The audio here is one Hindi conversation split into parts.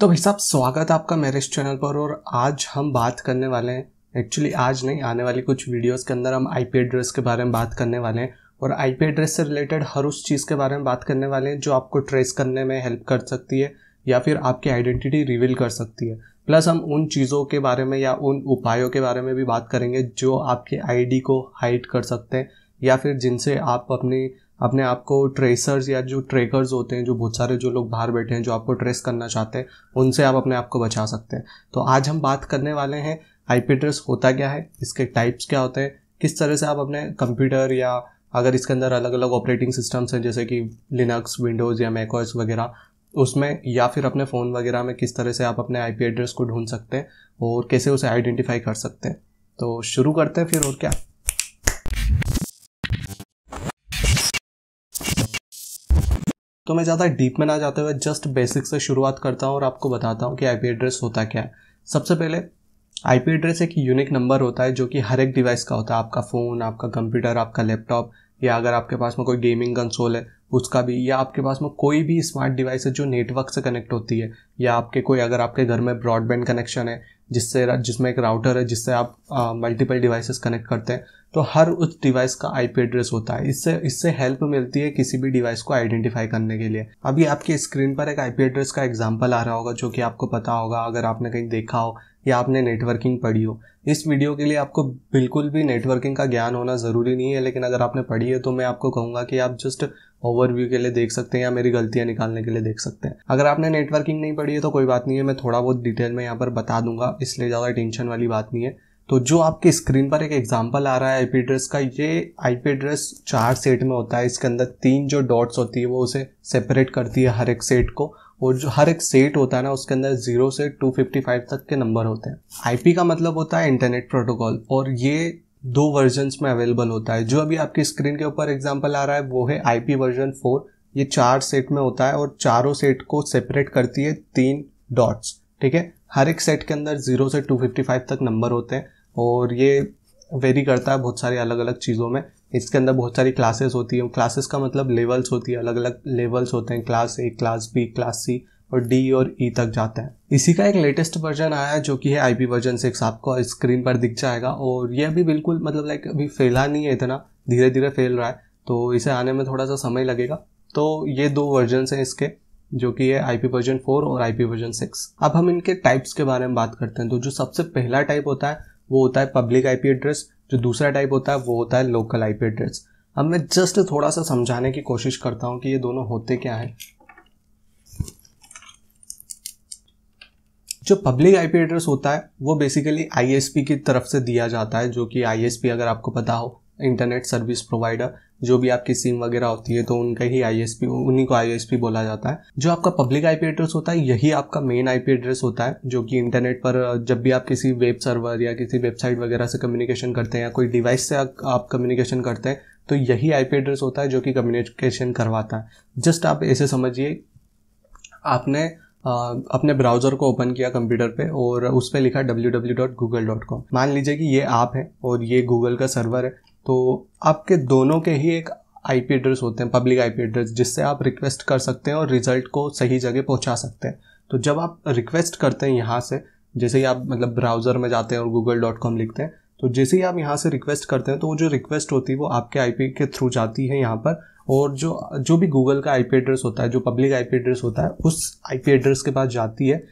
तो भाई साहब स्वागत है आपका मेरे इस चैनल पर और आज हम बात करने वाले हैं एक्चुअली आज नहीं आने वाली कुछ वीडियोस के अंदर हम आईपी एड्रेस के बारे में बात करने वाले हैं और आईपी एड्रेस से रिलेटेड हर उस चीज़ के बारे में बात करने वाले हैं जो आपको ट्रेस करने में हेल्प कर सकती है या फिर आपकी आइडेंटिटी रिवील कर सकती है प्लस हम उन चीज़ों के बारे में या उन उपायों के बारे में भी बात करेंगे जो आपकी आईडी को हाइड कर सकते हैं या फिर जिनसे आप अपनी अपने आप को ट्रेसर्स या जो ट्रेकर्स होते हैं जो बहुत सारे जो लोग बाहर बैठे हैं जो आपको ट्रेस करना चाहते हैं उनसे आप अपने आप को बचा सकते हैं तो आज हम बात करने वाले हैं आई पी ट्रेस होता क्या है इसके टाइप्स क्या होते हैं किस तरह से आप अपने कंप्यूटर या अगर इसके अंदर अलग अलग ऑपरेटिंग सिस्टम्स हैं जैसे कि लिनक्स विंडोज़ या मैकोस वगैरह उसमें या फिर अपने फ़ोन वगैरह में किस तरह से आप अपने आईपी एड्रेस को ढूंढ सकते हैं और कैसे उसे आइडेंटिफाई कर सकते हैं तो शुरू करते हैं फिर और क्या तो मैं ज़्यादा डीप में ना जाते हुए जस्ट बेसिक से शुरुआत करता हूँ और आपको बताता हूँ कि आई एड्रेस होता क्या है सबसे पहले आई एड्रेस एक यूनिक नंबर होता है जो कि हर एक डिवाइस का होता है आपका फ़ोन आपका कंप्यूटर आपका लैपटॉप या अगर आपके पास में कोई गेमिंग कंसोल है उसका भी या आपके पास में कोई भी स्मार्ट डिवाइस है जो नेटवर्क से कनेक्ट होती है या आपके कोई अगर आपके घर में ब्रॉडबैंड कनेक्शन है जिससे जिसमें एक राउटर है जिससे आप मल्टीपल डिवाइसेस कनेक्ट करते हैं तो हर उस डिवाइस का आईपी एड्रेस होता है इससे इससे हेल्प मिलती है किसी भी डिवाइस को आइडेंटिफाई करने के लिए अभी आपके स्क्रीन पर एक आईपी एड्रेस का एग्जाम्पल आ रहा होगा जो कि आपको पता होगा अगर आपने कहीं देखा हो या आपने नेटवर्किंग पढ़ी हो इस वीडियो के लिए आपको बिल्कुल भी नेटवर्किंग का ज्ञान होना ज़रूरी नहीं है लेकिन अगर आपने पढ़ी है तो मैं आपको कहूँगा कि आप जस्ट ओवरव्यू के लिए देख सकते हैं या मेरी गलतियाँ निकालने के लिए देख सकते हैं अगर आपने नेटवर्किंग नहीं पढ़ी है तो कोई बात नहीं है मैं थोड़ा बहुत डिटेल में यहाँ पर बता दूंगा इसलिए ज़्यादा टेंशन वाली बात नहीं है तो जो आपके स्क्रीन पर एक एग्जाम्पल आ रहा है आईपी एड्रेस का ये आईपी एड्रेस चार सेट में होता है इसके अंदर तीन जो डॉट्स होती है वो उसे सेपरेट करती है हर एक सेट को और जो हर एक सेट होता है ना उसके अंदर जीरो से फाइव तक के नंबर होते हैं आईपी का मतलब होता है इंटरनेट प्रोटोकॉल और ये दो वर्जन में अवेलेबल होता है जो अभी आपकी स्क्रीन के ऊपर एग्जाम्पल आ रहा है वो है आई वर्जन फोर ये चार सेट में होता है और चारों सेट को सेपरेट करती है तीन डॉट्स ठीक है हर एक सेट के अंदर जीरो से फाइव तक नंबर होते हैं और ये वेरी करता है बहुत सारी अलग अलग चीज़ों में इसके अंदर बहुत सारी क्लासेस होती हैं क्लासेस का मतलब लेवल्स होती है अलग अलग लेवल्स होते हैं class A class B class C और डी और ई e तक जाता है इसी का एक लेटेस्ट वर्जन आया है जो कि है आई पी वर्जन सिक्स आपको स्क्रीन पर दिख जाएगा और ये अभी बिल्कुल मतलब लाइक अभी फैला नहीं है इतना धीरे धीरे फैल रहा है तो इसे आने में थोड़ा सा समय लगेगा तो ये दो वर्जन हैं इसके जो कि है आई पी वर्जन फोर और आई पी वर्जन सिक्स अब हम इनके टाइप्स के बारे में बात करते हैं तो जो सबसे पहला टाइप होता है वो होता है पब्लिक आईपी एड्रेस जो दूसरा टाइप होता है वो होता है लोकल आईपी एड्रेस अब मैं जस्ट थोड़ा सा समझाने की कोशिश करता हूँ कि ये दोनों होते क्या है जो पब्लिक आईपी एड्रेस होता है वो बेसिकली आईएसपी की तरफ से दिया जाता है जो कि आईएसपी अगर आपको पता हो इंटरनेट सर्विस प्रोवाइडर जो भी आपकी सिम वगैरह होती है तो उनका ही आई उन्हीं को आई बोला जाता है जो आपका पब्लिक आईपी एड्रेस होता है यही आपका मेन आईपी एड्रेस होता है जो कि इंटरनेट पर जब भी आप किसी वेब सर्वर या किसी वेबसाइट वगैरह से कम्युनिकेशन करते हैं या कोई डिवाइस से आप कम्युनिकेशन करते हैं तो यही आईपी एड्रेस होता है जो कि कम्युनिकेशन करवाता है जस्ट आप ऐसे समझिए आपने आ, अपने ब्राउज़र को ओपन किया कंप्यूटर पे और उस पर लिखा W W dot dot com मान लीजिए कि ये आप है और ये गूगल का सर्वर है तो आपके दोनों के ही एक आई पी एड्रेस होते हैं पब्लिक आई पी एड्रेस जिससे आप रिक्वेस्ट कर सकते हैं और रिजल्ट को सही जगह पहुंचा सकते हैं तो जब आप रिक्वेस्ट करते हैं यहाँ से जैसे ही आप मतलब ब्राउज़र में जाते हैं और गूगल डॉट कॉम लिखते हैं तो जैसे ही आप यहाँ से रिक्वेस्ट करते हैं तो वो जो रिक्वेस्ट होती है वो आपके आईपी के थ्रू जाती है यहाँ पर और जो जो भी गूगल का आईपी एड्रेस होता है जो पब्लिक आईपी एड्रेस होता है उस आईपी एड्रेस के पास जाती है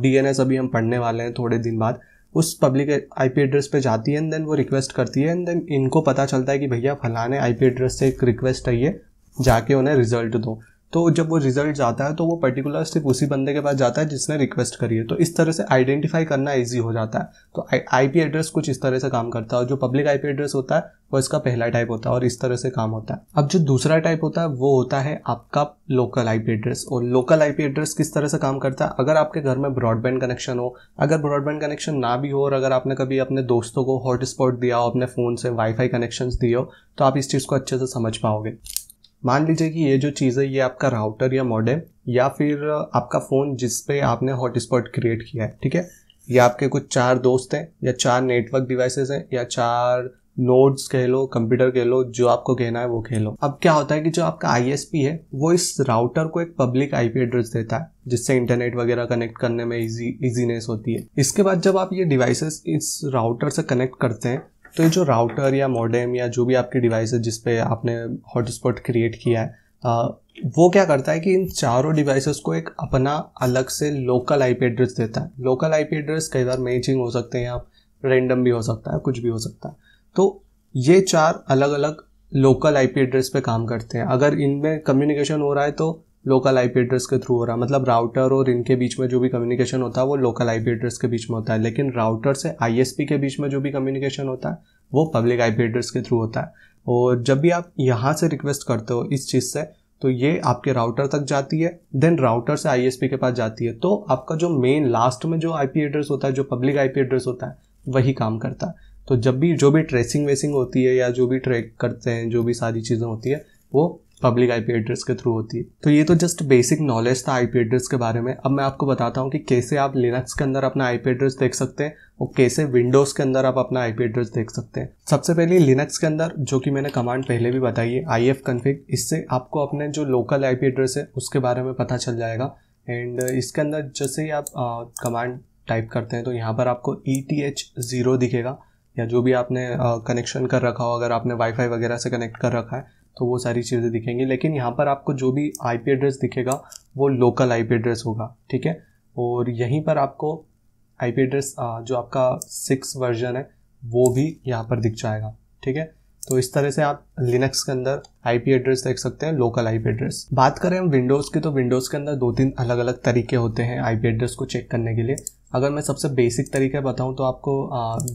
डीएनएस अभी हम पढ़ने वाले हैं थोड़े दिन बाद उस पब्लिक पी एड्रेस पे जाती है एंड देन वो रिक्वेस्ट करती है एंड देन इनको पता चलता है कि भैया फलाने पी एड्रेस से एक रिक्वेस्ट आई है जाके उन्हें रिजल्ट दो तो जब वो रिजल्ट आता है तो वो पर्टिकुलर सिर्फ उसी बंदे के पास जाता है जिसने रिक्वेस्ट करी है तो इस तरह से आइडेंटिफाई करना ईजी हो जाता है तो आई एड्रेस कुछ इस तरह से काम करता है और जो पब्लिक आई एड्रेस होता है वो इसका पहला टाइप होता है और इस तरह से काम होता है अब जो दूसरा टाइप होता है वो होता है आपका लोकल आई एड्रेस और लोकल आई एड्रेस किस तरह से काम करता है अगर आपके घर में ब्रॉडबैंड कनेक्शन हो अगर ब्रॉडबैंड कनेक्शन ना भी हो और अगर आपने कभी अपने दोस्तों को हॉटस्पॉट दिया हो अपने फ़ोन से वाईफाई कनेक्शंस दिए हो तो आप इस चीज़ को अच्छे से समझ पाओगे मान लीजिए कि ये जो चीज़ है ये आपका राउटर या मॉडेम या फिर आपका फ़ोन जिस पे आपने हॉटस्पॉट क्रिएट किया है ठीक है ये आपके कुछ चार दोस्त हैं या चार नेटवर्क डिवाइसेस हैं या चार नोड्स कह लो कंप्यूटर कह लो जो आपको कहना है वो कह लो अब क्या होता है कि जो आपका आईएसपी है वो इस राउटर को एक पब्लिक आईपी एड्रेस देता है जिससे इंटरनेट वगैरह कनेक्ट करने में इजी इजीनेस होती है इसके बाद जब आप ये डिवाइसेस इस राउटर से कनेक्ट करते हैं तो ये जो राउटर या मॉडेम या जो भी आपकी डिवाइस है जिसपे आपने हॉटस्पॉट क्रिएट किया है आ, वो क्या करता है कि इन चारों डिवाइसेस को एक अपना अलग से लोकल आईपी एड्रेस देता है लोकल आईपी एड्रेस कई बार मैचिंग हो सकते हैं आप रेंडम भी हो सकता है कुछ भी हो सकता है तो ये चार अलग अलग लोकल आईपी एड्रेस पे काम करते हैं अगर इनमें कम्युनिकेशन हो रहा है तो लोकल आई एड्रेस के थ्रू हो रहा है मतलब राउटर और इनके बीच में जो भी कम्युनिकेशन होता है वो लोकल आई एड्रेस के बीच में होता है लेकिन राउटर से आई के बीच में जो भी कम्युनिकेशन होता है वो पब्लिक आई एड्रेस के थ्रू होता है और जब भी आप यहाँ से रिक्वेस्ट करते हो इस चीज़ से तो ये आपके राउटर तक जाती है देन राउटर से आई के पास जाती है तो आपका जो मेन लास्ट में जो आई एड्रेस होता है जो पब्लिक आई एड्रेस होता है वही काम करता है तो जब भी जो भी ट्रेसिंग वेसिंग होती है या जो भी ट्रैक करते हैं जो भी सारी चीज़ें होती है वो पब्लिक आईपी एड्रेस के थ्रू होती है तो ये तो जस्ट बेसिक नॉलेज था आईपी एड्रेस के बारे में अब मैं आपको बताता हूँ कि कैसे आप लिनक्स के अंदर अपना आईपी एड्रेस देख सकते हैं और कैसे विंडोज़ के अंदर आप अपना आईपी एड्रेस देख सकते हैं सबसे पहले लिनक्स के अंदर जो कि मैंने कमांड पहले भी बताई है आई एफ कन्फिग इससे आपको अपने जो लोकल आईपी एड्रेस है उसके बारे में पता चल जाएगा एंड इसके अंदर जैसे ही आप कमांड टाइप करते हैं तो यहाँ पर आपको ई टी एच ज़ीरो दिखेगा या जो भी आपने कनेक्शन कर रखा हो अगर आपने वाईफाई वगैरह से कनेक्ट कर रखा है तो वो सारी चीज़ें दिखेंगी लेकिन यहाँ पर आपको जो भी आई एड्रेस दिखेगा वो लोकल आई एड्रेस होगा ठीक है और यहीं पर आपको आई एड्रेस जो आपका सिक्स वर्जन है वो भी यहाँ पर दिख जाएगा ठीक है तो इस तरह से आप लिनक्स के अंदर आई एड्रेस देख सकते हैं लोकल आई एड्रेस बात करें हम विंडोज़ की तो विंडोज़ के अंदर दो तीन अलग अलग तरीके होते हैं आई एड्रेस को चेक करने के लिए अगर मैं सबसे बेसिक तरीका बताऊं तो आपको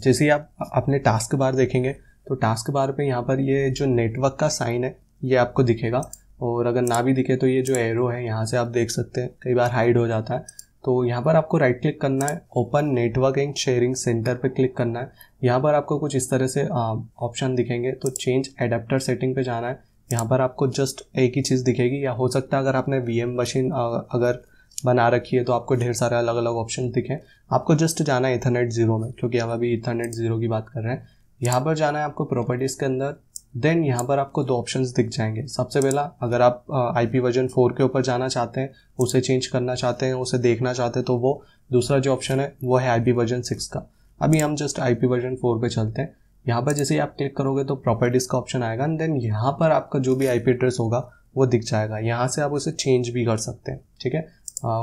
जैसे ही आप अपने टास्क बार देखेंगे तो टास्क बार पे यहाँ पर ये जो नेटवर्क का साइन है ये आपको दिखेगा और अगर ना भी दिखे तो ये जो एरो है यहाँ से आप देख सकते हैं कई बार हाइड हो जाता है तो यहाँ पर आपको राइट क्लिक करना है open network and sharing centre पे क्लिक करना है यहाँ पर आपको कुछ इस तरह से ऑप्शन दिखेंगे तो चेंज एडेप्टर सेटिंग पे जाना है यहाँ पर आपको जस्ट एक ही चीज़ दिखेगी या हो सकता है अगर आपने वी मशीन अगर बना रखी है तो आपको ढेर सारे अलग अलग ऑप्शन दिखें आपको जस्ट जाना है इथरनेट ज़ीरो में क्योंकि हम अभी इथरनेट ज़ीरो की बात कर रहे हैं यहाँ पर जाना है आपको प्रॉपर्टीज़ के अंदर देन यहाँ पर आपको दो ऑप्शन दिख जाएंगे सबसे पहला अगर आप आई पी वर्जन फोर के ऊपर जाना चाहते हैं उसे चेंज करना चाहते हैं उसे देखना चाहते हैं तो वो दूसरा जो ऑप्शन है वो है आई पी वर्जन सिक्स का अभी हम just I P version four पर चलते हैं यहाँ पर जैसे ही आप क्लिक करोगे तो प्रॉपर्टीज़ का ऑप्शन आएगा एंड देन यहाँ पर आपका जो भी आई पी एड्रेस होगा वो दिख जाएगा यहाँ से आप उसे चेंज भी कर सकते हैं ठीक है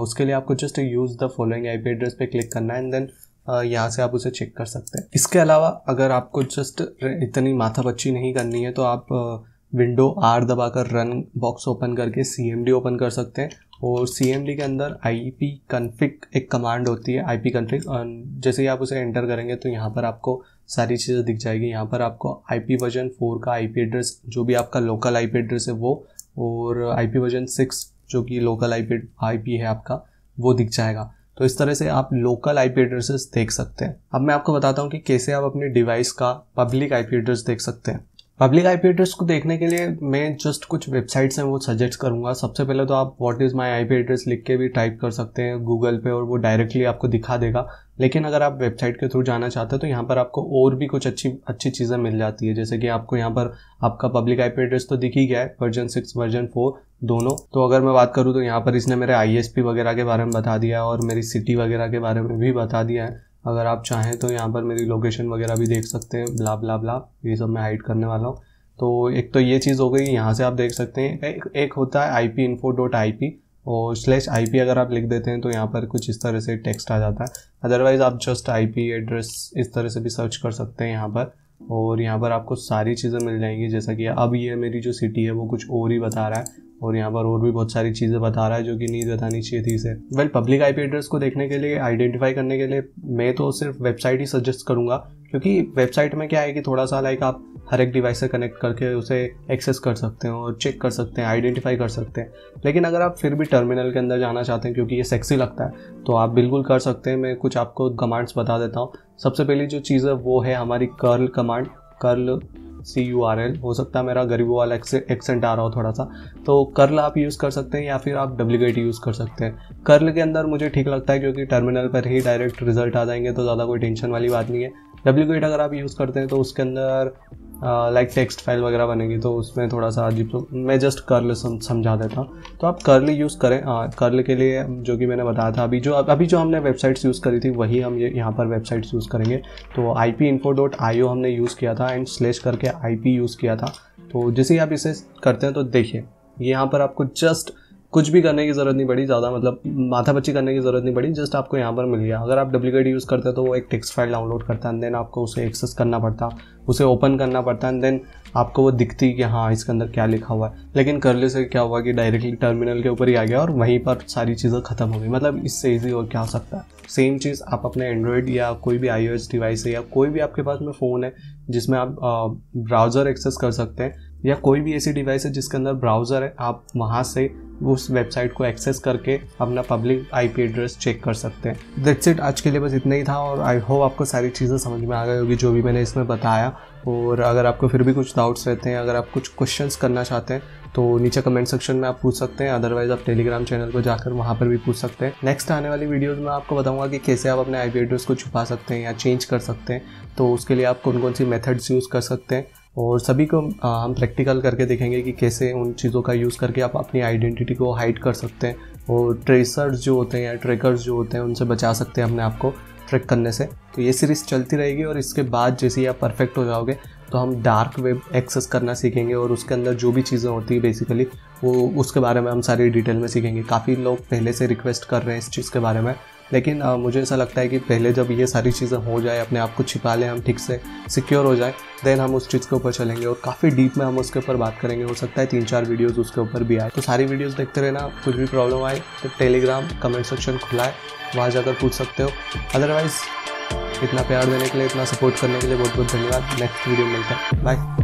उसके लिए आपको just use the following I P address पर क्लिक करना है एंड देन यहाँ से आप उसे चेक कर सकते हैं इसके अलावा अगर आपको जस्ट इतनी माथा बच्ची नहीं करनी है तो आप विंडो आर दबाकर रन बॉक्स ओपन करके सी एम डी ओपन कर सकते हैं और सी एम डी के अंदर आई पी कन्फिक एक कमांड होती है आई पी कन्फिक जैसे ही आप उसे एंटर करेंगे तो यहाँ पर आपको सारी चीज़ें दिख जाएगी यहाँ पर आपको आई पी वर्जन फोर का आई पी एड्रेस जो भी आपका लोकल आई पी एड्रेस है वो और आई पी वर्जन सिक्स जो कि local I P I P है आपका वो दिख जाएगा तो इस तरह से आप लोकल आईपी एड्रेसेस देख सकते हैं अब मैं आपको बताता हूँ कि कैसे आप अपने डिवाइस का पब्लिक आईपी एड्रेस देख सकते हैं पब्लिक आई एड्रेस को देखने के लिए मैं जस्ट कुछ वेबसाइट्स हैं वो सजेस्ट करूँगा सबसे पहले तो आप what is my I address लिख के भी टाइप कर सकते हैं गूगल पे और वो डायरेक्टली आपको दिखा देगा लेकिन अगर आप वेबसाइट के थ्रू जाना चाहते हैं तो यहाँ पर आपको और भी कुछ अच्छी अच्छी चीज़ें मिल जाती है जैसे कि आपको यहाँ पर आपका पब्लिक आई एड्रेस तो दिख ही गया है वर्जन सिक्स वर्जन फोर दोनों तो अगर मैं बात करूँ तो यहाँ पर इसने मेरे आई वगैरह के बारे में बता दिया है और मेरी सिटी वगैरह के बारे में भी बता दिया है अगर आप चाहें तो यहाँ पर मेरी लोकेशन वगैरह भी देख सकते हैं ब्ला ब्ला ब्ला ये सब मैं हाइड करने वाला हूँ तो एक तो ये चीज़ हो गई यहाँ से आप देख सकते हैं एक, एक होता है I P info dot I P और स्लैश आई पी अगर आप लिख देते हैं तो यहाँ पर कुछ इस तरह से टेक्स्ट आ जाता है अदरवाइज़ आप जस्ट आई पी एड्रेस इस तरह से भी सर्च कर सकते हैं यहाँ पर और यहाँ पर आपको सारी चीज़ें मिल जाएंगी जैसा कि अब ये मेरी जो सिटी है वो कुछ और ही बता रहा है और यहाँ पर और भी बहुत सारी चीज़ें बता रहा है जो कि नहीं बतानी चाहिए थी इसे well public public P address को देखने के लिए आइडेंटिफाई करने के लिए मैं तो सिर्फ वेबसाइट ही सजेस्ट करूँगा क्योंकि वेबसाइट में क्या है कि थोड़ा सा लाइक आप हर एक डिवाइस से कनेक्ट करके उसे एक्सेस कर सकते हैं और चेक कर सकते हैं आइडेंटिफाई कर सकते हैं लेकिन अगर आप फिर भी टर्मिनल के अंदर जाना चाहते हैं क्योंकि ये सेक्सी लगता है तो आप बिल्कुल कर सकते हैं मैं कुछ आपको कमांड्स बता देता हूँ सबसे पहली जो चीज़ है वो है हमारी curl command curl C U R L हो सकता है मेरा गरीबों वाला एक्सेंट आ रहा हो थोड़ा सा तो कर्ल आप यूज़ कर सकते हैं या फिर आप डब्ल्यू यूज़ कर सकते हैं कर्ल के अंदर मुझे ठीक लगता है क्योंकि टर्मिनल पर ही डायरेक्ट रिजल्ट आ जाएंगे तो ज़्यादा कोई टेंशन वाली बात नहीं है डब्ल्यू अगर आप यूज़ करते हैं तो उसके अंदर लाइक टेक्स्ट फाइल वगैरह बनेगी तो उसमें थोड़ा सा अजीब तो मैं जस्ट कर्ल समझा देता हूँ तो आप कर्ल यूज़ करें कर्ल के लिए जो कि मैंने बताया था अभी जो अभी जो हमने वेबसाइट्स यूज़ करी थी वही हम ये यहाँ पर वेबसाइट्स यूज़ करेंगे तो I P info dot I O हमने यूज़ किया था एंड स्लेश करके आई पी यूज़ किया था तो जैसे ही आप इसे करते हैं तो देखिए यहाँ पर आपको जस्ट कुछ भी करने की ज़रूरत नहीं पड़ी ज़्यादा मतलब माथा बच्ची करने की ज़रूरत नहीं पड़ी जस्ट आपको यहाँ पर मिल गया अगर आप डुप्लीकेट यूज़ करते हैं तो वो एक टेक्स फाइल डाउनलोड करता है देन आपको उसे एक्सेस करना पड़ता उसे ओपन करना पड़ता है देन आपको वो दिखती कि हाँ इसके अंदर क्या लिखा हुआ है लेकिन करले से क्या हुआ कि डायरेक्टली टर्मिनल के ऊपर ही आ गया और वहीं पर सारी चीज़ें खत्म हो गई मतलब इससे ईजी और क्या हो सकता है सेम चीज़ आप अपने एंड्रॉयड या कोई भी आई डिवाइस है या कोई भी आपके पास में फ़ोन है जिसमें आप ब्राउज़र एक्सेस कर सकते हैं या कोई भी ऐसी डिवाइस है जिसके अंदर ब्राउज़र है आप वहाँ से उस वेबसाइट को एक्सेस करके अपना पब्लिक आईपी एड्रेस चेक कर सकते हैं दैट्स इट आज के लिए बस इतना ही था और आई होप आपको सारी चीज़ें समझ में आ गई होगी जो भी मैंने इसमें बताया और अगर आपको फिर भी कुछ डाउट्स रहते हैं अगर आप कुछ क्वेश्चन करना चाहते हैं तो नीचे कमेंट सेक्शन में आप पूछ सकते हैं अदरवाइज आप टेलीग्राम चैनल पर जाकर वहाँ पर भी पूछ सकते हैं नेक्स्ट आने वाली वीडियोज़ में आपको बताऊँगा कि कैसे आप अपने आई एड्रेस को छुपा सकते हैं या चेंज कर सकते हैं तो उसके लिए आप कौन कौन सी मेथड्स यूज़ कर सकते हैं और सभी को आ, हम प्रैक्टिकल करके देखेंगे कि कैसे उन चीज़ों का यूज़ करके आप अपनी आइडेंटिटी को हाइड कर सकते हैं और ट्रेसर्स जो होते हैं या ट्रेकर्स जो होते हैं उनसे बचा सकते हैं अपने आप को ट्रैक करने से तो ये सीरीज़ चलती रहेगी और इसके बाद जैसे ही आप परफेक्ट हो जाओगे तो हम डार्क वेब एक्सेस करना सीखेंगे और उसके अंदर जो भी चीज़ें होती है बेसिकली वो उसके बारे में हम सारी डिटेल में सीखेंगे काफ़ी लोग पहले से रिक्वेस्ट कर रहे हैं इस चीज़ के बारे में लेकिन आ, मुझे ऐसा लगता है कि पहले जब ये सारी चीज़ें हो जाए अपने आप को छिपा लें हम ठीक से सिक्योर हो जाए देन हम उस चीज़ के ऊपर चलेंगे और काफ़ी डीप में हम उसके ऊपर बात करेंगे हो सकता है तीन चार वीडियोज़ उसके ऊपर भी आए तो सारी वीडियोज़ देखते रहना कुछ भी प्रॉब्लम आए तो टेलीग्राम कमेंट सेक्शन खुला है वहाँ जाकर पूछ सकते हो अदरवाइज़ इतना प्यार देने के लिए इतना सपोर्ट करने के लिए बहुत बहुत धन्यवाद नेक्स्ट वीडियो मिलता है बाय